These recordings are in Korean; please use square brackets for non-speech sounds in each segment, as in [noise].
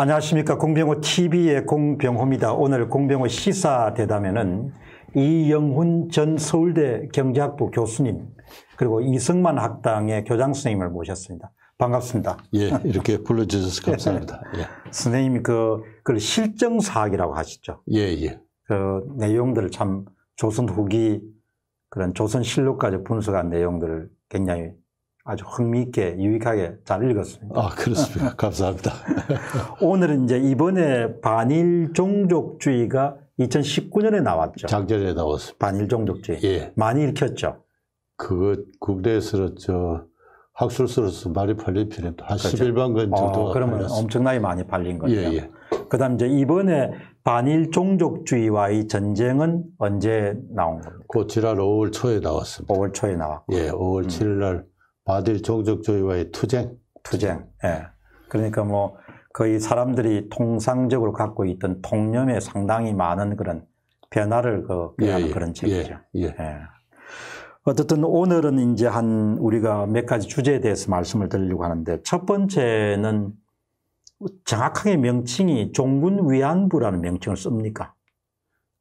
안녕하십니까. 공병호 TV의 공병호입니다. 오늘 공병호 시사 대담에는 이영훈 전 서울대 경제학부 교수님 그리고 이승만 학당의 교장 선생님을 모셨습니다. 반갑습니다. 예, 이렇게 불러주셔서 감사합니다. 예. [laughs] 선생님이 그, 그 실정사학이라고 하시죠. 예, 예. 그 내용들을 참 조선 후기 그런 조선 실록까지 분석한 내용들을 굉장히 아주 흥미있게 유익하게 잘 읽었습니다. 아 그렇습니까? [laughs] 감사합니다. [laughs] 오늘은 이제 이번에 반일 종족주의가 2019년에 나왔죠. 작전에 나왔습니다. 반일 종족주의. 예. 많이 읽혔죠. 그거 국내에서 저 학술서로서 많이 팔린 편입니다. 한 그렇죠. 11만 권 정도. 어, 그러면 팔렸습니다. 엄청나게 많이 팔린 거죠. 예, 예. 그다음 이제 이번에 반일 종족주의와의 전쟁은 언제 나온 겁니까? 그 지난 5월 초에 나왔습니다. 5월 초에 나왔고. 예, 5월 음. 7일 날 바딜 종족주의와의 투쟁. 투쟁. 예. 그러니까 뭐 거의 사람들이 통상적으로 갖고 있던 통념에 상당히 많은 그런 변화를 그 예, 하는 예, 그런 책이죠. 예, 예, 예. 어쨌든 오늘은 이제 한 우리가 몇 가지 주제에 대해서 말씀을 드리려고 하는데 첫 번째는 정확하게 명칭이 종군 위안부라는 명칭을 씁니까?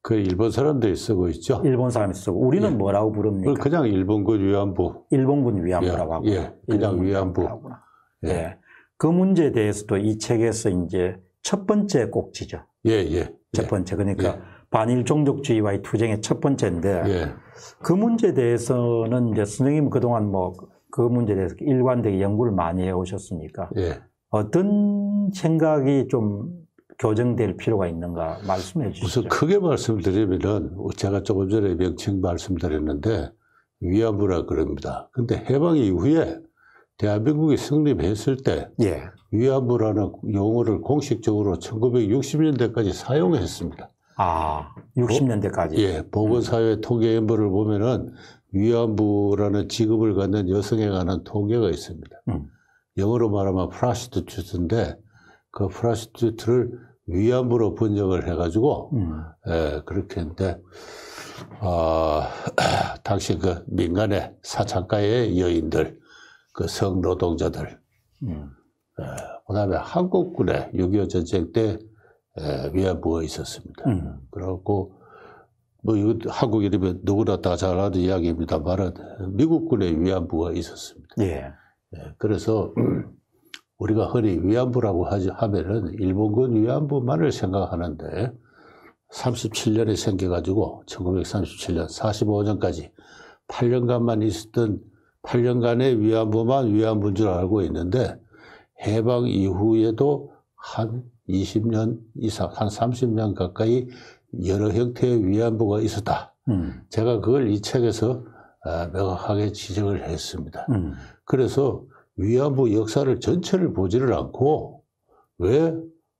그 일본 사람들이 쓰고 있죠. 일본 사람이 쓰고 우리는 예. 뭐라고 부릅니까? 그냥 일본군 위안부. 일본군 위안부라고 예, 예. 하고. 예. 그냥 위안부. 하구나. 예. 예. 그 문제에 대해서도 이 책에서 이제 첫 번째 꼭지죠. 예, 예. 첫 번째. 그러니까 예. 반일 종족주의와의 투쟁의 첫 번째인데 그 문제에 대해서는 이제 선생님 그동안 뭐 그 문제에 대해서 일관되게 연구를 많이 해 오셨으니까 어떤 생각이 좀 교정될 필요가 있는가 말씀해 주시죠. 우선 크게 말씀을 드리면은 제가 조금 전에 명칭 말씀드렸는데 위안부라 그럽니다. 근데 해방 이후에 대한민국이 승립했을때 예. 위안부라는 용어를 공식적으로 1960년대까지 사용했습니다. 아, 60년대까지. 예, 보건사회 음. 통계연보를 보면은 위안부라는 직업을 갖는 여성에 관한 통계가 있습니다. 음. 영어로 말하면 프라시트주트인데그 프라시트튜트를 위안부로 번역을 해가지고 음. 예, 그렇게 했는데 어, [clears throat] 당시 그 민간의 사창가의 여인들 그 성노동자들 음. 예, 그다음에 한국군의 6.25 전쟁 때 예, 위안부가 있었습니다. 음. 그래갖고 뭐 한국 이름이 누구나 다잘 아는 이야기입니다만은 미국군의 위안부가 있었습니다. 예. 예 그래서 음. [clears throat] 우리가 흔히 위안부라고 하지, 하면은 일본군 위안부만을 생각하는데 37년에 생겨가지고 1937년 45년까지 8년간만 있었던 8년간의 위안부만 위안부인 줄 알고 있는데 해방 이후에도 한 20년 이상, 한 30년 가까이 여러 형태의 위안부가 있었다. 음. 제가 그걸 이 책에서 아, 명확하게 지적을 했습니다. 음. 그래서 위안부 역사를 전체를 보지를 않고 왜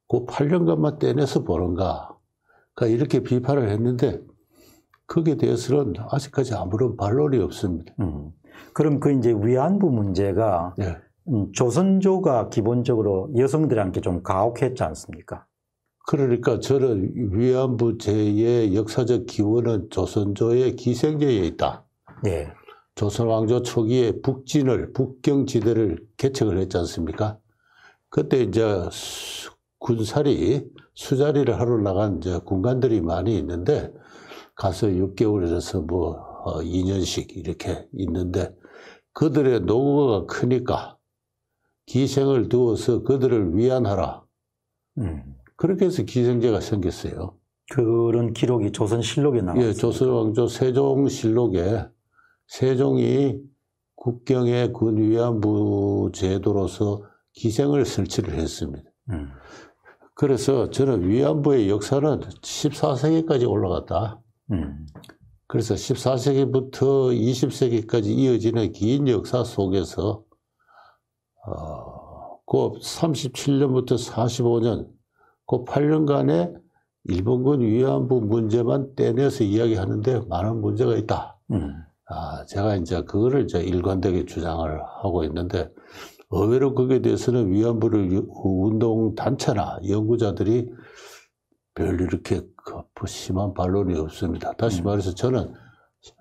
그 8년간만 떼내서 보는가 그러니까 이렇게 비판을 했는데 거기에 대해서는 아직까지 아무런 반론이 없습니다. 음. 그럼 그 이제 위안부 문제가 네. 조선조가 기본적으로 여성들한테 좀 가혹했지 않습니까? 그러니까 저는 위안부제의 역사적 기원은 조선조의 기생제에 있다. 네. 조선왕조 초기에 북진을, 북경지대를 개척을 했지 않습니까? 그때 이제 군살이, 수자리를 하러 나간 이제 군관들이 많이 있는데, 가서 6개월에서 뭐, 2년씩 어, 이렇게 있는데, 그들의 노고가 크니까, 기생을 두어서 그들을 위안하라. 음. 그렇게 해서 기생제가 생겼어요. 그런 기록이 조선실록에 나와 예, 조선왕조 세종실록에 세종이 국경의 근위안부 제도로서 기생을 설치를 했습니다. 음. 그래서 저는 위안부의 역사는 14세기까지 올라갔다. 음. 그래서 14세기부터 20세기까지 이어지는 긴 역사 속에서 어, 그 37년부터 45년, 그 8년간의 일본군 위안부 문제만 떼내서 이야기하는데 많은 문제가 있다. 음. 아, 제가 이제 그거를 저 일관되게 주장을 하고 있는데 의외로 거기에 대해서는 위안부를 운동 단체나 연구자들이 별로 이렇게 심한 반론이 없습니다. 다시 음. 말해서 저는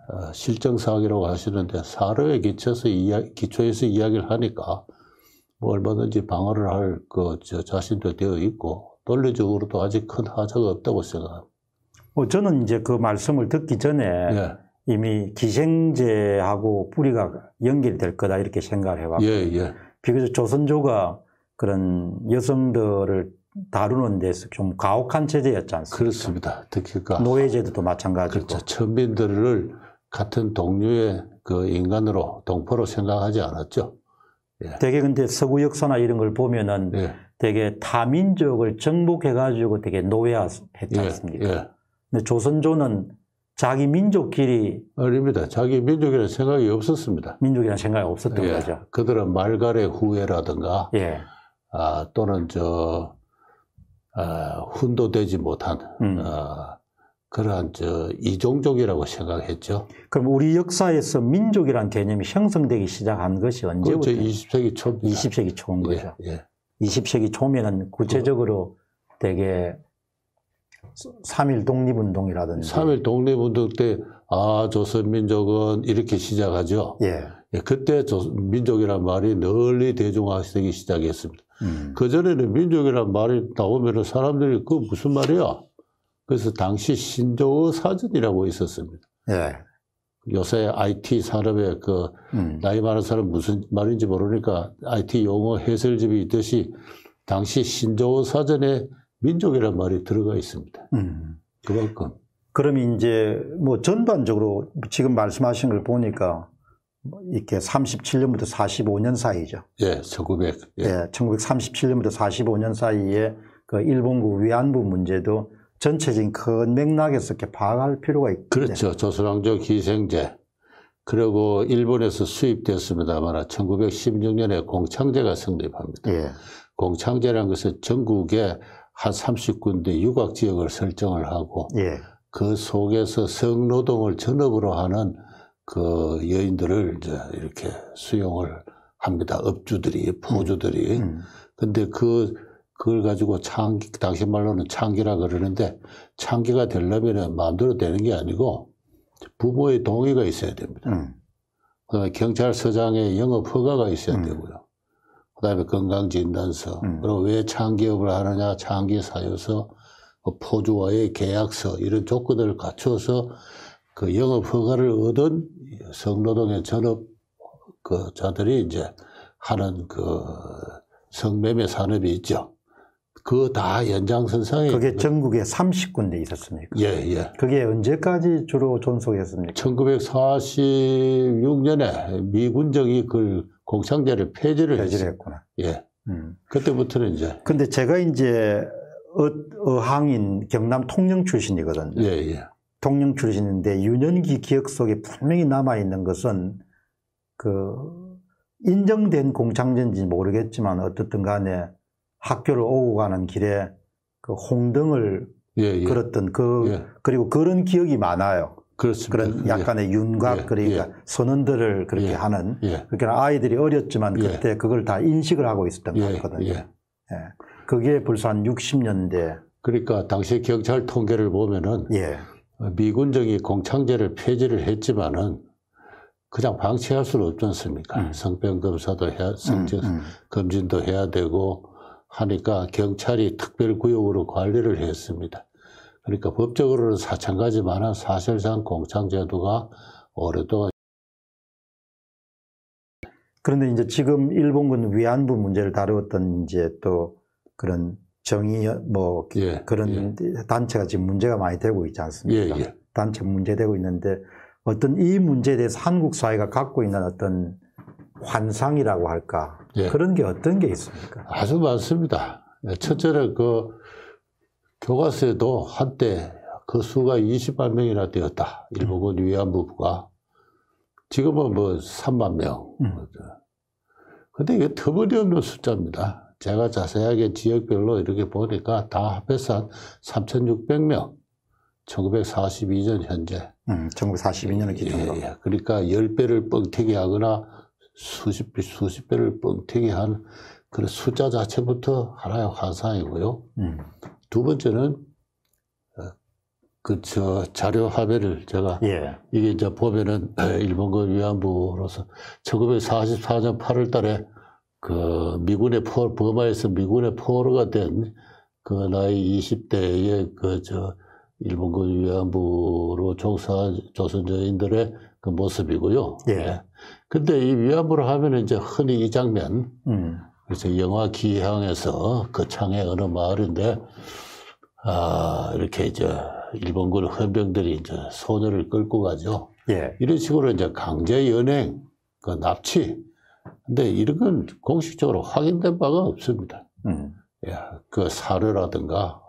어, 실정 사항이라고 하시는데 사료에 기초해서 이야, 기초해서 이야기를 하니까 뭐 얼마든지 방어를 할그 자신도 되어 있고 논리적으로도 아직 큰 하자가 없다고 생각합니다. 뭐 저는 이제 그 말씀을 듣기 전에 네. 이미 기생제하고 뿌리가 연결될 거다 이렇게 생각을 해왔고 예, 예. 비교적 조선조가 그런 여성들을 다루는 데서 좀 가혹한 체제였지 않습니까? 그렇습니다. 특히가 그 노예제도도 마찬가지고 그렇죠. 천민들을 같은 동료의그 인간으로 동포로 생각하지 않았죠. 예. 되게 근데 서구 역사나 이런 걸 보면은 예. 되게 타민족을 정복해가지고 되게 노예화했지 예, 않습니까? 예. 근데 조선조는 자기 민족끼리 아닙니다. 자기 민족이라는 생각이 없었습니다. 민족이라는 생각이 없었던 예, 거죠. 그들은 말갈의 후예라든가 예. 아, 또는 저 아, 훈도되지 못한 음. 아, 그러한 저 이종족이라고 생각했죠. 그럼 우리 역사에서 민족이란 개념이 형성되기 시작한 것이 언제부터? 20세기 초. 20세기 초인 예, 거죠. 예, 예. 20세기 초면은 구체적으로 그, 되게 3일 독립운동이라든지. 3일 독립운동 때, 아, 조선민족은 이렇게 시작하죠. 예. 예 그때 민족이란 말이 널리 대중화되기 시작했습니다. 음. 그전에는 민족이란 말이 나오면 사람들이 그 무슨 말이야? 그래서 당시 신조어 사전이라고 있었습니다. 예. 요새 IT 산업에 그 음. 나이 많은 사람 무슨 말인지 모르니까 IT 용어 해설집이 있듯이 당시 신조어 사전에 민족이란 말이 들어가 있습니다. 음. 그만큼. 그럼 이제 뭐 전반적으로 지금 말씀하신 걸 보니까 이렇게 37년부터 45년 사이죠. 예, 1900. 예, 예 1937년부터 45년 사이에 그일본국 위안부 문제도 전체적인 큰 맥락에서 이렇게 파악할 필요가 있죠. 그렇죠. 조선왕조 기생제. 그리고 일본에서 수입됐습니다만 1916년에 공창제가 성립합니다. 예. 공창제라는 것은 전국에 한 30군데 유각 지역을 설정을 하고 예. 그 속에서 성노동을 전업으로 하는 그 여인들을 이제 이렇게 수용을 합니다. 업주들이, 부주들이. 음. 음. 근데 그 그걸 가지고 창기, 당시 말로는 창기라 그러는데 창기가 되려면 마음대로 되는 게 아니고 부모의 동의가 있어야 됩니다. 음. 그다음에 경찰서장의 영업 허가가 있어야 음. 되고요. 그다음에 건강진단서 음. 그리고 왜 창기업을 하느냐 창기사유서 뭐 포주와의 계약서 이런 조건을 갖춰서 그 영업 허가를 얻은 성노동의 전업 그 자들이 이제 하는 그 성매매 산업이 있죠. 그다 연장선상에 그게 전국에 30군데 있었습니까? 예, 예. 그게 언제까지 주로 존속했습니까? 1946년에 미군정이 그 공창제를 폐지를, 폐지를 했구나. 예. 음. 그때부터는 이제. 근데 제가 이제 어, 어항인 경남 통영 출신이거든요. 예, 예. 통영 출신인데 유년기 기억 속에 분명히 남아 있는 것은 그 인정된 공창제인지 모르겠지만 어떻든 간에 학교를 오고 가는 길에 그 홍등을 예, 예. 걸었던 그 예. 그리고 그런 기억이 많아요. 그렇습니다. 그런 예. 약간의 윤곽 예, 그러니까 예. 선언들을 그렇게 하는 그러니까 아이들이 어렸지만 그때 그걸 다 인식을 하고 있었던 것 같거든요. 예. 그게 벌써 한 60년대. 그러니까 당시 경찰 통계를 보면은 미군정이 공창제를 폐지를 했지만은 그냥 방치할 수는 없지 않습니까? 음. 성병 검사도 해야 성적 음, 음. 검진도 해야 되고 하니까 경찰이 특별구역으로 관리를 했습니다. 그러니까 법적으로는 사창가지만은 사실상 공창제도가 오랫동안 그런데 이제 지금 일본군 위안부 문제를 다루었던 이제 또 그런 정의 뭐 예, 그런 예. 단체가 지금 문제가 많이 되고 있지 않습니까? 예, 예. 단체 문제되고 있는데 어떤 이 문제에 대해서 한국 사회가 갖고 있는 어떤 환상이라고 할까 예. 그런 게 어떤 게 있습니까? 아주 많습니다. 예, 첫째는그 교과서에도 한때 그 수가 20만 명이나 되었다. 일본군 위안부부가 지금은 뭐 3만 명. 음. 근데 이게 터무니없는 숫자입니다. 제가 자세하게 지역별로 이렇게 보니까 다 합해서 한 3,600명. 1942년 현재. 음, 1942년을 기준으로. 예, 예. 그러니까 10배를 뻥튀기 하거나 수십 배, 수십 배를 뻥튀기 한 그런 숫자 자체부터 하나의 환상이고요. 음. 두 번째는 어, 그저 자료 화면을 제가 예. 이게 이제 보면은 [clears throat] 일본군 위안부로서 1944년 8월달에 그 미군의 포 버마에서 미군의 포로가 된 그 나이 20대의 그저 일본군 위안부로 종사 한 조선저인들의 그 모습이고요. 예. 근데 이 위안부를 하면 이제 흔히 이 장면, 음. 그래서 영화 기향에서 그 창의 어느 마을인데, 아, 이렇게 이제 일본군 헌병들이 이제 소녀를 끌고 가죠. 예. 이런 식으로 이제 강제 연행, 그 납치. 근데 이런 건 공식적으로 확인된 바가 없습니다. 음. 예, 그 사료라든가.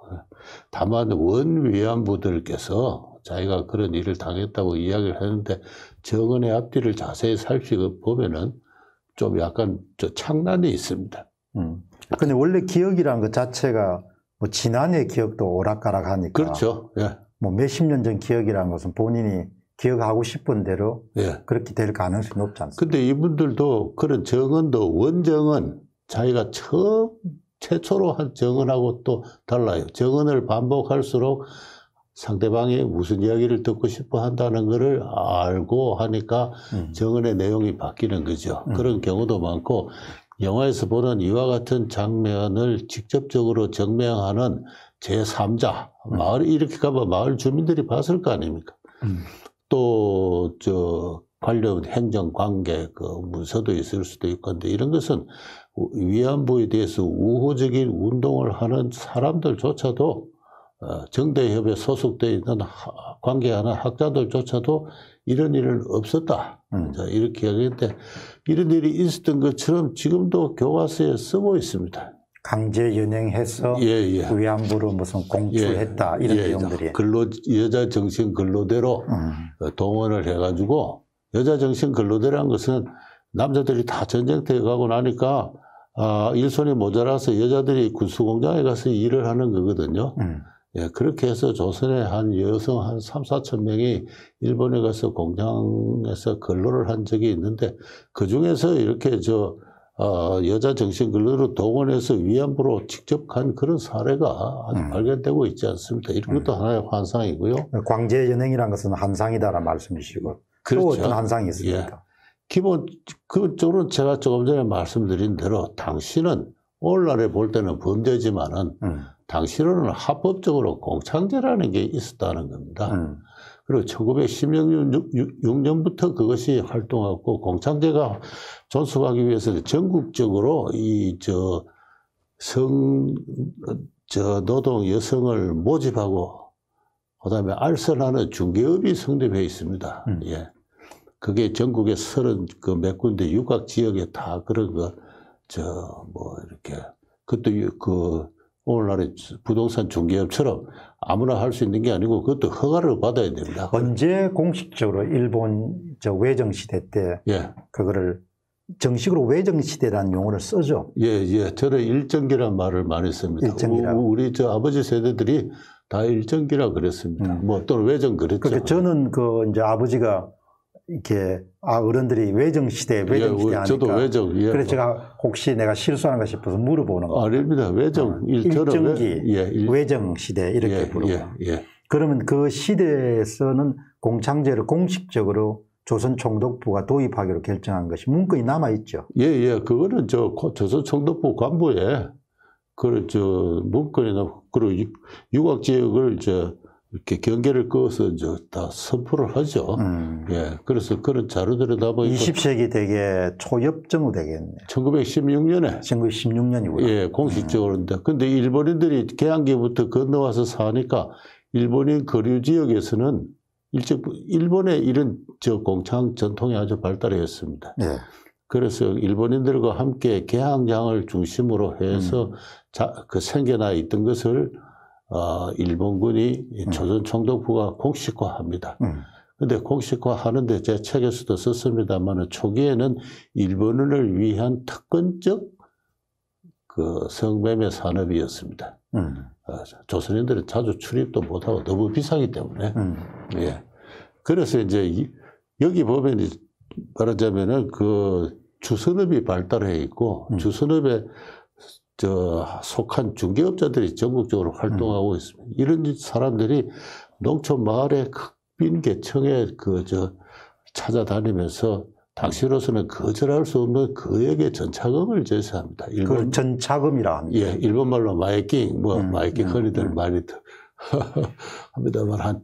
다만 원 위안부들께서 자기가 그런 일을 당했다고 이야기를 했는데 정언의 앞뒤를 자세히 살펴보면은 좀 약간 저 창란이 있습니다. 음. 근데 원래 기억이란 것 자체가 뭐 지난해 기억도 오락가락하니까 그렇죠. 예. 뭐 몇십 년 전 기억이라는 것은 본인이 기억하고 싶은 대로 예. 그렇게 될 가능성이 높지 않습니까? 근데 이분들도 그런 정언도 원정언 자기가 처음 최초로 한 정언하고 또 달라요. 정언을 반복할수록 상대방이 무슨 이야기를 듣고 싶어 한다는 것을 알고 하니까 음. 정언의 내용이 바뀌는 거죠. 음. 그런 경우도 많고 영화에서 보는 이와 같은 장면을 직접적으로 증명하는 제3자 음. 마을 이렇게 가면 마을 주민들이 봤을 거 아닙니까? 음. 또저 관련 행정 관계 그 문서도 있을 수도 있고 근데 이런 것은 위안부에 대해서 우호적인 운동을 하는 사람들조차도 어, 정대협에 소속되어 있는 관계하는 학자들조차도 이런 일은 없었다. 음. 자, 이렇게 얘기했는데, 이런 일이 있었던 것처럼 지금도 교과서에 쓰고 있습니다. 강제 연행해서 예, 예. 위안부로 무슨 공출했다 예, 이런 예, 내용들이 근로 여자 정신 근로대로 음. 어, 동원을 해가지고 여자 정신 근로대라는 것은 남자들이 다 전쟁터에 가고 나니까 아, 일손이 모자라서 여자들이 군수공장에 가서 일을 하는 거거든요. 음. 예, 그렇게 해서 조선에 한 여성 한 3, 4천 명이 일본에 가서 공장에서 근로를 한 적이 있는데 그 중에서 이렇게 저 어, 여자 정신 근로를 동원해서 위안부로 직접 간 그런 사례가 음. 발견되고 있지 않습니다. 이런 것도 음. 하나의 환상이고요. 광제 연행이라는 것은 환상이다라는 말씀이시고 그렇죠. 또 어떤 한상이 있습니까? 예. 기본 그쪽으로 제가 조금 전에 말씀드린 대로 당신은 오늘날에 볼 때는 범죄지만은 음. 당시로는 합법적으로 공창제라는 게 있었다는 겁니다. 음. 그리고 1916년부터 그것이 활동하고 공창제가 존속하기 위해서 전국적으로 이 저 성 저 노동 여성을 모집하고 그다음에 알선하는 중개업이 성립해 있습니다. 음. 예. 그게 전국에 서른 그 몇 군데 육각 지역에 다 그런 거 저뭐 이렇게 그것도 그 오늘날의 부동산 중개업처럼 아무나 할 수 있는 게 아니고 그것도 허가를 받아야 됩니다. 언제 공식적으로 일본 저 외정 시대 때 예. 그거를 정식으로 외정 시대라는 용어를 써죠 예, 예. 저는 일정기란 말을 많이 씁니다. 일정기라. 우리 저 아버지 세대들이 다 일정기라 그랬습니다. 음. 뭐 또는 외정 그랬죠. 그러니까 저는 그 이제 아버지가 이렇게 아 어른들이 외정 예, 시대 외정 시대 하니까 예, 저도 외정 예. 그래서 제가 혹시 내가 실수하는가 싶어서 물어보는 거예요. 아닙니다. 외정 아, 일정기 예, 일, 외정 시대 이렇게 예, 부르고요. 예, 예, 그러면 그 시대에서는 공창제를 공식적으로 조선 총독부가 도입하기로 결정한 것이 문건이 남아 있죠. 예, 예. 그거는 저 조선 총독부 간부에 그 저 문건이나 그리고 유악 지역을 저 이렇게 경계를 끄어서 이제 다 선포를 하죠. 음. 예. 그래서 그런 자료들을 다 보니까 20세기 되게 초엽정우 되겠네. 1916년에. 1916년이고요. 예, 공식적으로. 음. 근데 일본인들이 개항기부터 건너와서 사니까 일본인 거류 지역에서는 일찍 일본의 이런 저 공창 전통이 아주 발달했습니다. 예. 그래서 일본인들과 함께 개항장을 중심으로 해서 음. 자, 그 생겨나 있던 것을 어, 일본군이 음. 조선 총독부가 공식화합니다. 음. 근데 공식화 하는데 제 책에서도 썼습니다만 초기에는 일본을 위한 특권적 그 성매매 산업이었습니다. 음. 어, 조선인들은 자주 출입도 못하고 너무 비싸기 때문에. 음. 예. 그래서 이제 이, 여기 보면 말하자면은 그 주선업이 발달해 있고 음. 주선업에 저 속한 중개업자들이 전국적으로 활동하고 음. 있습니다. 이런 사람들이 농촌 마을의 극빈계층에그 저 찾아다니면서 당시로서는 거절할 수 없는 그에게 전차금을 제시합니다. 일본, 그 전차금이라 합니다. 예, 일본말로 마이킹, 뭐 음, 마이킹 허리들 음, 음, 많이 [laughs] 합니다만 한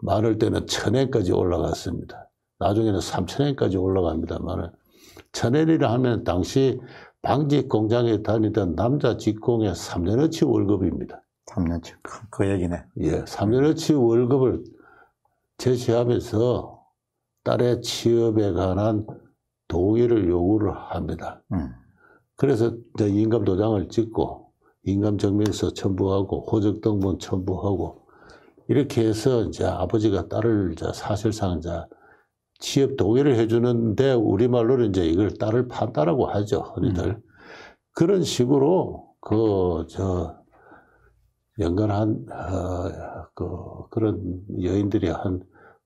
많을 때는 천엔까지 올라갔습니다. 나중에는 삼천엔까지 올라갑니다만은 천엔이라 하면 당시 방직 공장에 다니던 남자 직공의 3년어치 월급입니다. 3년치. 그, 그 얘기네. 예, 3년어치 월급을 제시하면서 딸의 취업에 관한 동의를 요구를 합니다. 음. 그래서 인감 도장을 찍고 인감 증명서 첨부하고 호적 등본 첨부하고 이렇게 해서 이제 아버지가 딸을 사실상 자 취업 동의를 해주는데 우리말로는 이제 이걸 딸을 판다라고 하죠, 흔히들. 음. 그런 식으로 그, 저, 연간 한, 어, 그, 그런 여인들이 한,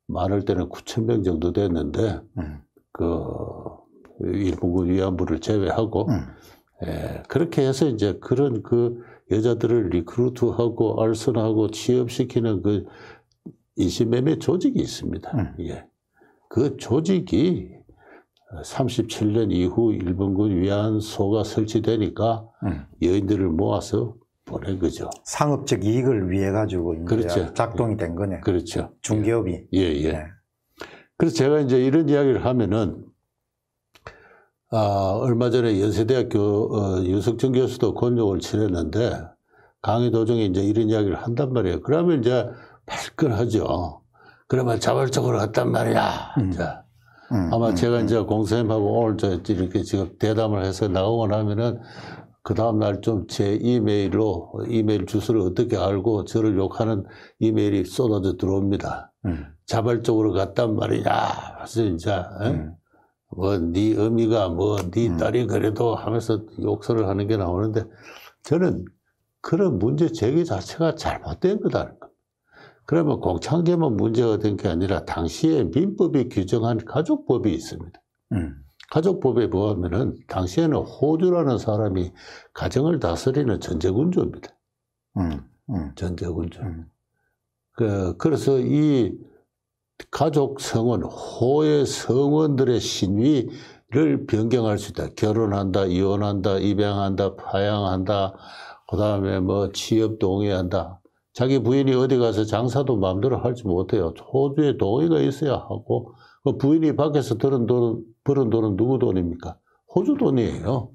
많을 때는 9천 명 정도 됐는데, 음. 그, 일본군 위안부를 제외하고, 음. 예, 그렇게 해서 이제 그런 그 여자들을 리크루트하고 알선하고 취업시키는 그 인신매매 조직이 있습니다. 음. 예. 그 조직이 37년 이후 일본군 위안소가 설치되니까 음. 여인들을 모아서 보낸 거죠. 상업적 이익을 위해 가지고 그렇죠. 작동이 된 거네. 그렇죠. 중개업이 예. 예, 예. 네. 그래서 제가 이제 이런 이야기를 하면은 아, 얼마 전에 연세대학교 어, 유석준 교수도 권역을 치렀는데 강의 도중에 이제 이런 이야기를 한단 말이에요. 그러면 이제 발끈하죠. 그러면 자발적으로 갔단 말이야. 음. 자. 음, 아마 음, 제가 음. 이제 공사님하고 오늘 저 이렇게 지금 대담을 해서 나오고 나면은 그 다음날 좀 제 이메일로 이메일 주소를 어떻게 알고 저를 욕하는 이메일이 쏟아져 들어옵니다. 음. 자발적으로 갔단 말이야. 그래서 이제 어? 음. 뭐네 어미가 뭐 네 딸이 그래도 하면서 욕설을 하는 게 나오는데 저는 그런 문제 제기 자체가 잘못된 거다. 그러면 공창제만 문제가 된 게 아니라 당시에 민법이 규정한 가족법이 있습니다. 음. 가족법에 보면은 당시에는 호주라는 사람이 가정을 다스리는 전제군주입니다. 음, 음. 전제군주. 음. 그, 그래서 이 가족 성은 호의 성원들의 신위를 변경할 수 있다. 결혼한다, 이혼한다, 입양한다, 파양한다, 그 다음에 뭐 취업 동의한다. 자기 부인이 어디 가서 장사도 마음대로 할지 못해요. 호주에 동의가 있어야 하고 그 부인이 밖에서 들은 돈, 벌은 돈은 누구 돈입니까? 호주 돈이에요.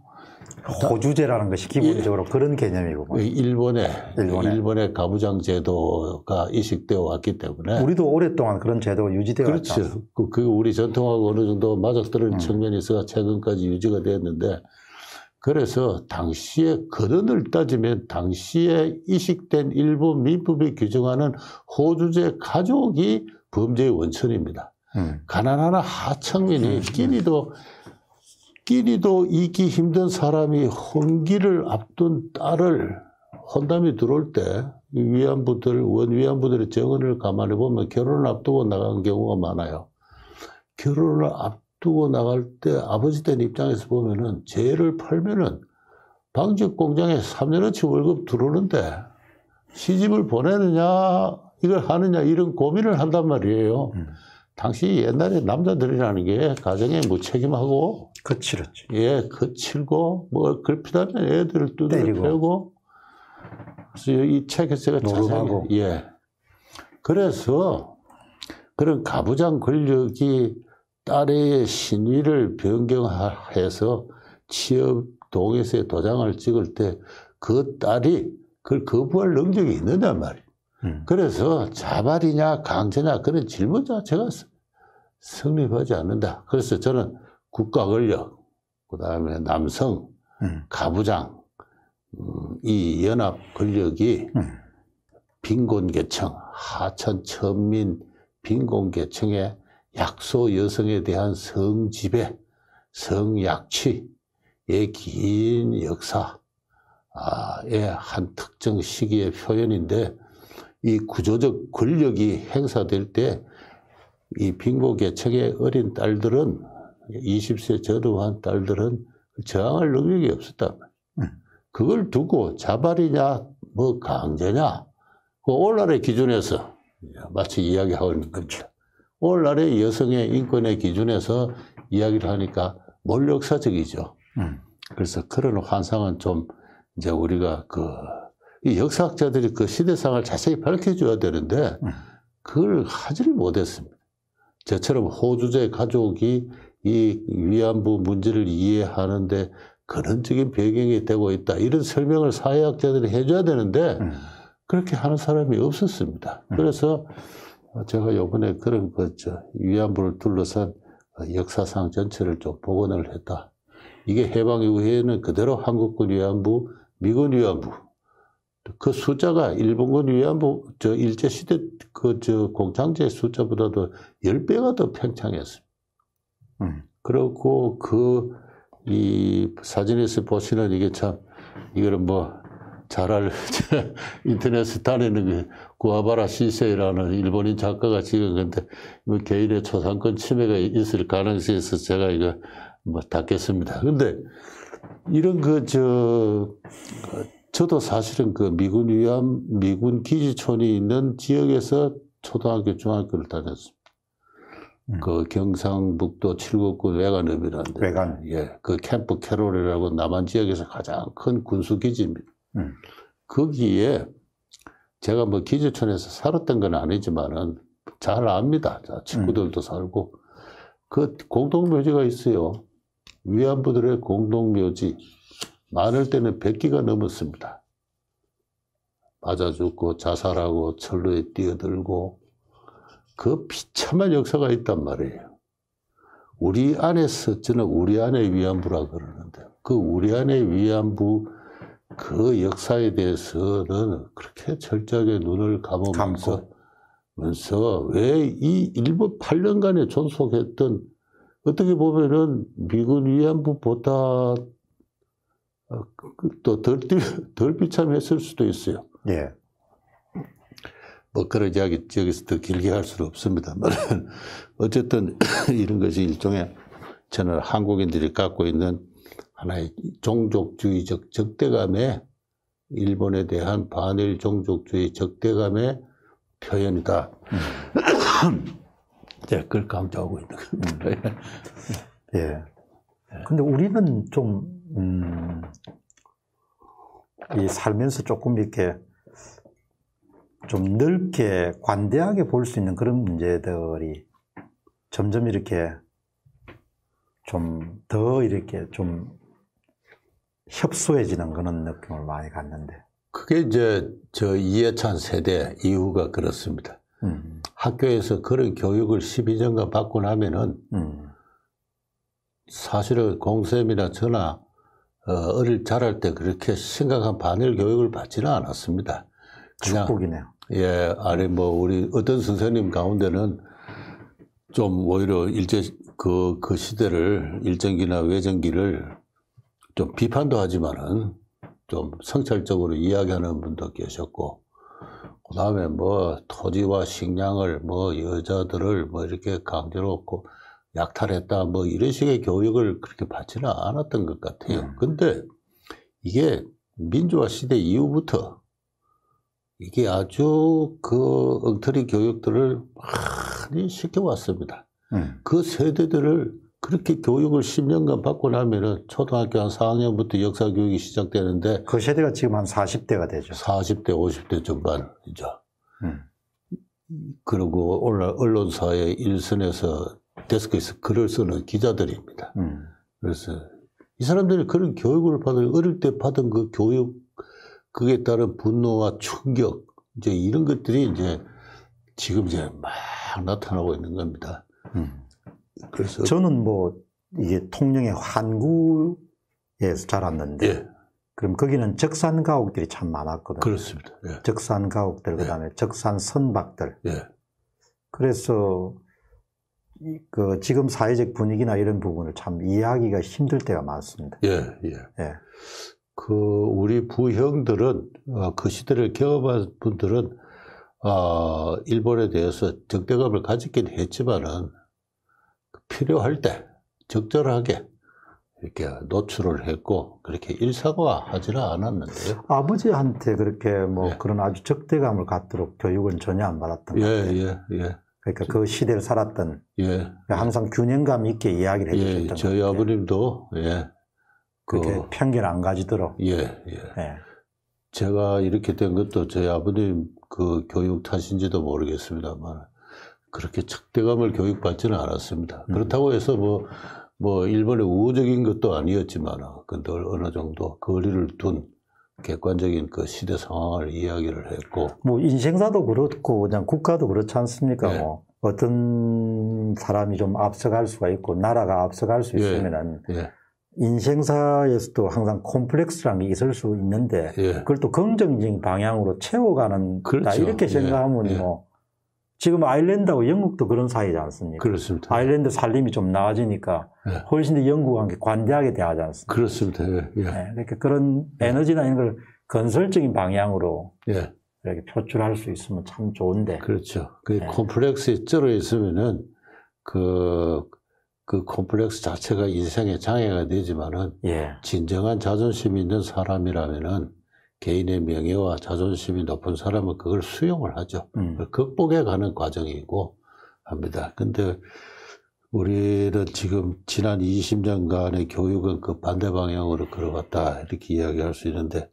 호주제라는 것이 기본적으로 예, 그런 개념이고 일본에, 일본에 일본의 가부장 제도가 이식되어 왔기 때문에 우리도 오랫동안 그런 제도가 유지되어 왔죠. 그렇죠. 그, 그 우리 전통하고 어느 정도 맞아떨어진 음. 측면이 있어 최근까지 유지가 되었는데 그래서 당시에 거원을 따지면 당시에 이식된 일부 민법이 규정하는 호주제 가족이 범죄의 원천입니다. 음. 가난한 하청민이 음. 끼리도 끼리도 이기 힘든 사람이 혼기를 앞둔 딸을 혼담이 들어올 때 위안부들 원위안부들의 정언을 감안해 보면 결혼을 앞두고 나간 경우가 많아요. 결혼을 앞 두고 나갈 때 아버지 된 입장에서 보면은 죄를 팔면은 방직 공장에 3년어치 월급 들어오는데 시집을 보내느냐 이걸 하느냐 이런 고민을 한단 말이에요. 음. 당시 옛날에 남자들이라는 게 가정에 무책임하고 거칠었죠 예, 거칠고 뭐걸핏다면 애들을 두드려 패고 그래서 이 책에서 제가 자세하게 예. 그래서 그런 가부장 권력이 딸의 신의를 변경해서 취업 동에서의 도장을 찍을 때 그 딸이 그걸 거부할 능력이 있느냐 말이에요. 음. 그래서 자발이냐 강제냐 그런 질문 자체가 성립하지 않는다. 그래서 저는 국가 권력, 그 다음에 남성, 음. 가부장, 음, 이 연합 권력이 음. 빈곤계층, 하천 천민 빈곤계층의 약소 여성에 대한 성지배, 성약취의 긴 역사의 아, 한 특정 시기의 표현인데 이 구조적 권력이 행사될 때 이 빈곤 계층의 어린 딸들은 20세 저후한 딸들은 저항할 능력이 없었다. 네. 그걸 두고 자발이냐 뭐 강제냐 그 오늘날의 기준에서 마치 이야기하고 있는 겁니다. 오늘날의 여성의 인권의 기준에서 이야기를 하니까 몰역사적이죠. 음. 그래서 그런 환상은 좀 이제 우리가 그 역사학자들이 그 시대상을 자세히 밝혀줘야 되는데 음. 그걸 하지를 못했습니다. 저처럼 호주제 가족이 이 위안부 문제를 이해하는데 근원적인 배경이 되고 있다 이런 설명을 사회학자들이 해줘야 되는데 음. 그렇게 하는 사람이 없었습니다. 음. 그래서 어, 제가 요번에 그런 거죠. 그 위안부를 둘러싼 어, 역사상 전체를 좀 복원을 했다. 이게 해방 이후에는 그대로 한국군 위안부, 미군 위안부. 그 숫자가 일본군 위안부, 저 일제시대 그 저 공창제 숫자보다도 10배가 더 팽창했습니다. 음. 그렇고 그 이 사진에서 보시는 이게 참 이거는 뭐 잘알 인터넷에 다니는 구아바라 시세이라는 일본인 작가가 지금 근데 뭐 개인의 초상권 침해가 있을 가능성이 있어서 제가 이거 뭐 닫겠습니다. 근데 이런 그, 저, 저도 사실은 그 미군 위함, 미군 기지촌이 있는 지역에서 초등학교, 중학교를 다녔습니다. 음. 그 경상북도 칠곡군 외관읍이라는 데. 외관. 예. 그 캠프 캐롤이라고 남한 지역에서 가장 큰 군수기지입니다. 음. 거기에 제가 뭐 기지촌에서 살았던 건 아니지만은 잘 압니다. 친구들도 음. 살고 그 공동묘지가 있어요. 위안부들의 공동묘지 많을 때는 100기가 넘었습니다. 맞아 죽고 자살하고 철로에 뛰어들고 그 비참한 역사가 있단 말이에요. 우리 안에서 저는 우리 안에 위안부라 그러는데 그 우리 안에 위안부 그 역사에 대해서는 그렇게 철저하게 눈을 감으면서 면서 왜 이 일본 8년간에 존속했던 어떻게 보면은 미군 위안부보다 어, 그, 그 또덜 덜 비참했을 수도 있어요. 예. 뭐 그런 이야기 여기서 더 길게 할 수는 없습니다만 어쨌든 [coughs] 이런 것이 일종의 저는 한국인들이 갖고 있는 하나의 종족주의적 적대감에 일본에 대한 반일 종족주의 적대감의 표현이다. 음. 네, [coughs] 그걸 강조하고 있는 겁니다. 음. [laughs] 예. 예. 근데 우리는 좀, 음, 이 살면서 조금 이렇게 좀 넓게 관대하게 볼 수 있는 그런 문제들이 점점 이렇게 좀 더 이렇게 좀 협소해지는 그런 느낌을 많이 갖는데. 그게 이제 저 이해찬 세대 이후가 그렇습니다. 음. 학교에서 그런 교육을 12년간 받고 나면은 음. 사실은 공쌤이나 저나 어, 릴 자랄 때 그렇게 심각한 반일 교육을 받지는 않았습니다. 그냥, 축복이네요. 예, 아니 뭐 우리 어떤 선생님 가운데는 좀 오히려 일제 그, 그 시대를 일정기나외정기를 좀 비판도 하지만은 좀 성찰적으로 이야기하는 분도 계셨고 그 다음에 뭐 토지와 식량을 뭐 여자들을 뭐 이렇게 강제로 얻고 약탈했다 뭐 이런 식의 교육을 그렇게 받지는 않았던 것 같아요. 음. 근데 이게 민주화 시대 이후부터 이게 아주 그 엉터리 교육들을 많이 시켜왔습니다. 음. 그 세대들을 그렇게 교육을 10년간 받고 나면은 초등학교 한 4학년부터 역사 교육이 시작되는데 그 세대가 지금 한 40대가 되죠. 40대, 50대 중반이죠. 음. 그리고 오늘 언론사의 일선에서 데스크에서 글을 쓰는 기자들입니다. 음. 그래서 이 사람들이 그런 교육을 받은 어릴 때 받은 그 교육 그에 따른 분노와 충격 이제 이런 것들이 이제 지금 이제 막 나타나고 있는 겁니다. 음. 그래서 저는 뭐 이게 통영의 환구에서 자랐는데 예. 그럼 거기는 적산 가옥들이 참 많았거든요. 그렇습니다. 예. 적산 가옥들 그다음에 예. 적산 선박들. 예. 그래서 그 지금 사회적 분위기나 이런 부분을 참 이해하기가 힘들 때가 많습니다. 예, 예. 예. 그 우리 부형들은 어, 그 시대를 경험한 분들은 어, 일본에 대해서 적대감을 가지긴 했지만은 필요할 때 적절하게 이렇게 노출을 했고 그렇게 일사과하지는 않았는데요. 아버지한테 그렇게 뭐 예. 그런 아주 적대감을 갖도록 교육은 전혀 안 받았던 거예요. 예, 예, 그러니까 그 시대를 살았던 예. 그러니까 항상 균형감 있게 이야기를 예, 해주셨던 예, 저희 아버님도 예. 그 그렇게 그, 편견 안 가지도록. 예, 예, 예. 제가 이렇게 된 것도 저희 아버님 그 교육 탓인지도 모르겠습니다만 그렇게 적대감을 교육받지는 않았습니다. 음. 그렇다고 해서 뭐, 뭐, 일본의 우호적인 것도 아니었지만, 그늘 어느 정도 거리를 둔 객관적인 그 시대 상황을 이야기를 했고. 뭐, 인생사도 그렇고, 그냥 국가도 그렇지 않습니까? 네. 뭐, 어떤 사람이 좀 앞서갈 수가 있고, 나라가 앞서갈 수 예. 있으면은, 네. 인생사에서도 항상 콤플렉스라는 게 있을 수 있는데, 예. 그걸 또 긍정적인 방향으로 채워가는, 그렇죠. 이렇게 예. 생각하면 예. 뭐, 지금 아일랜드하고 영국도 그런 사이지 않습니까? 그렇습니다. 아일랜드 살림이 좀 나아지니까 네. 훨씬 더 영국한테 관대하게 대하지 않습니까? 그렇습니다. 예, 예. 네. 그러니까 그런 에너지나 이런 걸 건설적인 방향으로 예. 이렇게 표출할 수 있으면 참 좋은데. 그렇죠. 그 예. 네. 콤플렉스에 쩔어 있으면은 그, 그 콤플렉스 자체가 인생의 장애가 되지만은 예. 진정한 자존심이 있는 사람이라면은 개인의 명예와 자존심이 높은 사람은 그걸 수용을 하죠. 음. 극복해 가는 과정이고 합니다. 근데 우리는 지금 지난 20년간의 교육은 그 반대 방향으로 걸어갔다 이렇게 이야기할 수 있는데